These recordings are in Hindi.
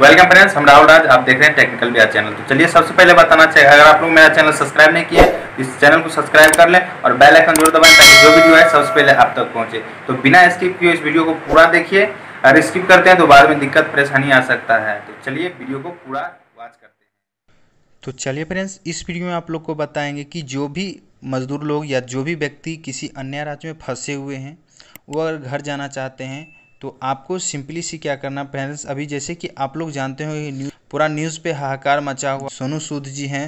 वेलकम फ्रेंड्स हम राहुल राज आप देख रहे हैं टेक्निकल बिहार चैनल तो चलिए सबसे पहले बताना चाहिए अगर आप लोग मेरा चैनल सब्सक्राइब नहीं किया इस चैनल को सब्सक्राइब कर लें और बेल आइकन जरूर दबाएं ताकि जो वीडियो है सबसे पहले आप तक पहुंचे तो बिना स्किप किए इस वीडियो को पूरा देखिए अगर स्किप करते हैं तो बाद में दिक्कत परेशानी आ सकता है तो चलिए वीडियो को पूरा वॉच करते हैं तो चलिए फ्रेंड्स इस वीडियो में आप लोग को बताएंगे कि जो भी मजदूर लोग या जो भी व्यक्ति किसी अन्य राज्य में फंसे हुए हैं वो अगर घर जाना चाहते हैं तो आपको सिंपली सी क्या करना पेरेंट्स अभी जैसे कि आप लोग जानते हो न्यूज पूरा न्यूज़ पे हाहाकार मचा हुआ सोनू सूद जी हैं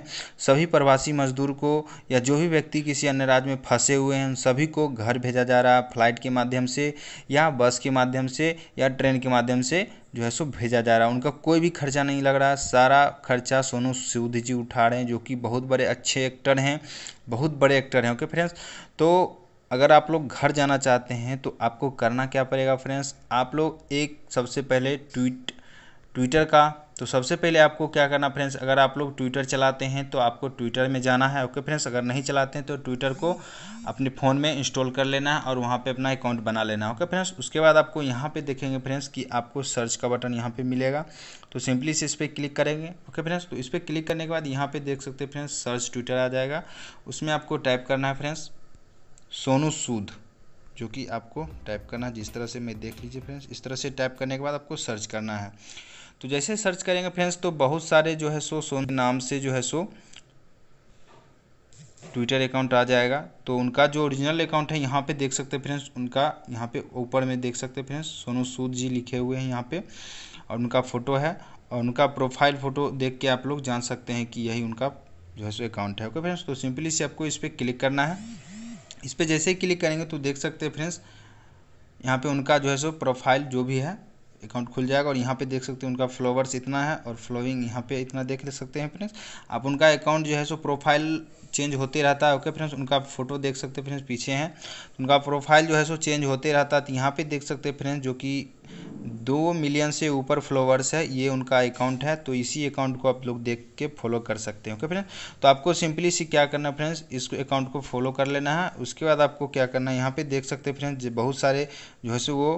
सभी प्रवासी मजदूर को या जो भी व्यक्ति किसी अन्य राज्य में फंसे हुए हैं उन सभी को घर भेजा जा रहा है फ्लाइट के माध्यम से या बस के माध्यम से या ट्रेन के माध्यम से जो है सो भेजा जा रहा है उनका कोई भी खर्चा नहीं लग रहा सारा खर्चा सोनू सूद जी उठा रहे हैं जो कि बहुत बड़े अच्छे एक्टर हैं बहुत बड़े एक्टर हैं ओके फ्रेंड्स तो अगर आप लोग घर जाना चाहते हैं तो आपको करना क्या पड़ेगा फ्रेंड्स आप लोग एक सबसे पहले ट्वीट ट्विटर का तो सबसे पहले आपको क्या करना फ्रेंड्स अगर आप लोग ट्विटर चलाते हैं तो आपको ट्विटर में जाना है ओके फ्रेंड्स अगर नहीं चलाते हैं तो ट्विटर को अपने फ़ोन में इंस्टॉल कर लेना है और वहाँ पे अपना अकाउंट बना लेना है ओके फ्रेंड्स उसके बाद आपको यहाँ पे देखेंगे फ्रेंड्स कि आपको सर्च का बटन यहाँ पर मिलेगा तो सिंपली से इस पर क्लिक करेंगे ओके फ्रेंड्स तो इस पर क्लिक करने के बाद यहाँ पर देख सकते हैं फ्रेंड्स सर्च ट्विटर आ जाएगा उसमें आपको टाइप करना है फ्रेंड्स सोनू सूद जो कि आपको टाइप करना है जिस तरह से मैं देख लीजिए फ्रेंड्स इस तरह से टाइप करने के बाद आपको सर्च करना है तो जैसे सर्च करेंगे फ्रेंड्स तो बहुत सारे जो है सो सोन नाम से जो है सो ट्विटर अकाउंट आ जाएगा तो उनका जो ओरिजिनल अकाउंट है यहाँ पे देख सकते हैं फ्रेंड्स उनका यहाँ पे ऊपर में देख सकते हैं फ्रेंड्स सोनू सूद जी लिखे हुए हैं यहाँ पे और उनका फ़ोटो है और उनका प्रोफाइल फ़ोटो देख के आप लोग जान सकते हैं कि यही उनका जो है सो अकाउंट है ओके फ्रेंड्स तो सिंपली से आपको इस पर क्लिक करना है इस पर जैसे ही क्लिक करेंगे तो देख सकते हैं फ्रेंड्स यहाँ पे उनका जो है सो प्रोफाइल जो भी है अकाउंट खुल जाएगा और यहाँ पे देख सकते हैं उनका फ्लोवर्स इतना है और फ्लोइंग यहाँ पे इतना देख ले सकते हैं फ्रेंड्स आप उनका अकाउंट जो है सो प्रोफाइल चेंज होते रहता है ओके फ्रेंड्स उनका फोटो देख सकते हैं फ्रेंड्स पीछे हैं उनका प्रोफाइल जो है सो चेंज होते रहता है तो यहाँ पे देख सकते हैं फ्रेंड्स जो कि दो मिलियन से ऊपर फॉलोअर्स है ये उनका अकाउंट है तो इसी अकाउंट को आप लोग देख के फॉलो कर सकते हैं ओके फ्रेंड्स तो आपको सिंपली सी क्या करना फ्रेंड्स इस अकाउंट को फॉलो कर लेना है उसके बाद आपको क्या करना है यहाँ पे देख सकते हैं फ्रेंड्स बहुत सारे जो है सो वो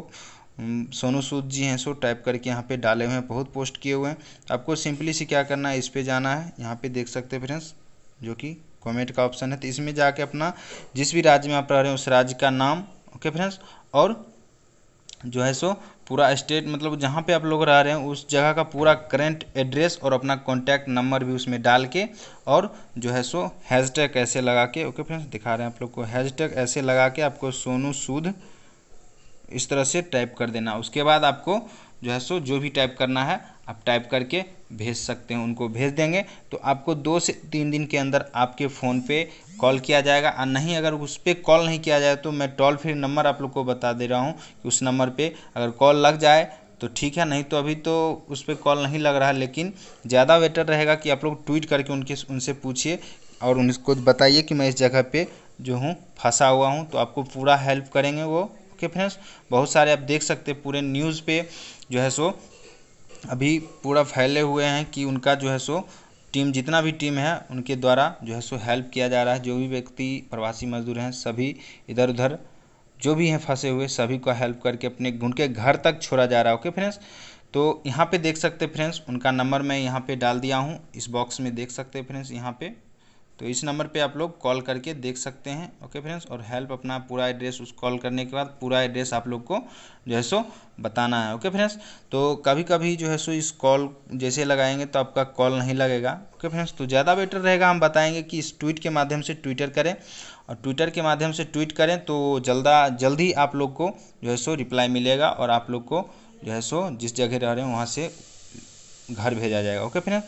सोनू सूद जी हैं सो टाइप करके यहाँ पे डाले हुए हैं बहुत पोस्ट किए हुए हैं आपको सिंपली से क्या करना है इस पर जाना है यहाँ पर देख सकते हैं फ्रेंड्स जो कि कॉमेंट का ऑप्शन है तो इसमें जाके अपना जिस भी राज्य में आप रह रहे हैं उस राज्य का नाम ओके फ्रेंड्स और जो है सो पूरा स्टेट मतलब जहाँ पे आप लोग रह रहे हैं उस जगह का पूरा करेंट एड्रेस और अपना कॉन्टैक्ट नंबर भी उसमें डाल के और जो है सो हैजटैग ऐसे लगा के ओके फ्रेंड्स दिखा रहे हैं आप लोग को हैजटैग ऐसे लगा के आपको सोनू सूद इस तरह से टाइप कर देना उसके बाद आपको जो है सो जो भी टाइप करना है आप टाइप करके भेज सकते हैं उनको भेज देंगे तो आपको दो से तीन दिन के अंदर आपके फ़ोन पे कॉल किया जाएगा और नहीं अगर उस पर कॉल नहीं किया जाए तो मैं टोल फ्री नंबर आप लोग को बता दे रहा हूँ कि उस नंबर पे अगर कॉल लग जाए तो ठीक है नहीं तो अभी तो उस पर कॉल नहीं लग रहा है लेकिन ज़्यादा बेटर रहेगा कि आप लोग ट्वीट करके उनके उनसे पूछिए और उनको बताइए कि मैं इस जगह पर जो हूँ फंसा हुआ हूँ तो आपको पूरा हेल्प करेंगे वो ओके फ्रेंड्स बहुत सारे आप देख सकते हैं पूरे न्यूज़ पे जो है सो अभी पूरा फैले हुए हैं कि उनका जो है सो टीम जितना भी टीम है उनके द्वारा जो है सो हेल्प किया जा रहा है जो भी व्यक्ति प्रवासी मजदूर हैं सभी इधर उधर जो भी हैं फंसे हुए सभी को हेल्प करके अपने उनके घर तक छोड़ा जा रहा है ओके फ्रेंड्स तो यहाँ पे देख सकते फ्रेंड्स उनका नंबर मैं यहाँ पे डाल दिया हूँ इस बॉक्स में देख सकते फ्रेंड्स यहाँ पे तो इस नंबर पे आप लोग कॉल करके देख सकते हैं ओके फ्रेंड्स और हेल्प अपना पूरा एड्रेस उस कॉल करने के बाद पूरा एड्रेस आप लोग को जो है सो बताना है ओके फ्रेंड्स तो कभी कभी जो है सो इस कॉल जैसे लगाएंगे तो आपका कॉल नहीं लगेगा ओके फ्रेंड्स तो ज़्यादा बेटर रहेगा हम बताएंगे कि इस ट्वीट के माध्यम से ट्विटर करें और ट्विटर के माध्यम से ट्वीट करें तो जल्दा जल्दी आप लोग को जो है सो रिप्लाई मिलेगा और आप लोग को जो है सो जिस जगह रह रहे हैं वहाँ से घर भेजा जाएगा ओके फिर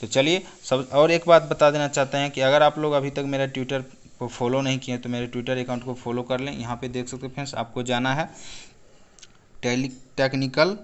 तो चलिए सब और एक बात बता देना चाहते हैं कि अगर आप लोग अभी तक मेरा ट्विटर को फॉलो नहीं किए तो मेरे ट्विटर अकाउंट को फॉलो कर लें यहाँ पे देख सकते हैं फ्रेंड्स आपको जाना है टेली टेक्निकल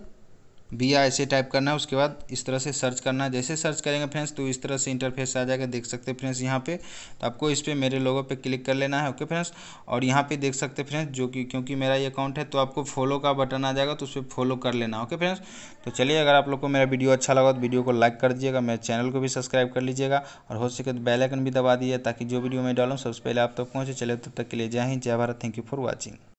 बिया ऐसे टाइप करना है उसके बाद इस तरह से सर्च करना है जैसे सर्च करेंगे फ्रेंड्स तो इस तरह से इंटरफेस आ जाएगा देख सकते हैं फ्रेंड्स यहाँ पे तो आपको इस पर मेरे लोगों पे क्लिक कर लेना है ओके फ्रेंड्स और यहाँ पे देख सकते हैं फ्रेंड्स जो कि क्योंकि मेरा ये अकाउंट है तो आपको फॉलो का बटन आ जाएगा तो उस पर फॉलो कर लेना ओके फ्रेंड्स तो चलिए अगर आप लोग को मेरा वीडियो अच्छा लगा तो वीडियो को लाइक कर दीजिएगा मेरे चैनल को भी सब्सक्राइब कर लीजिएगा और हो सके तो बेलाइकन भी दबा दीजिए ताकि जो वीडियो मैं डालूँ सबसे पहले आप तक पहुँचे चले तब तक के लिए जय हिंद जय Bharat thank you for watching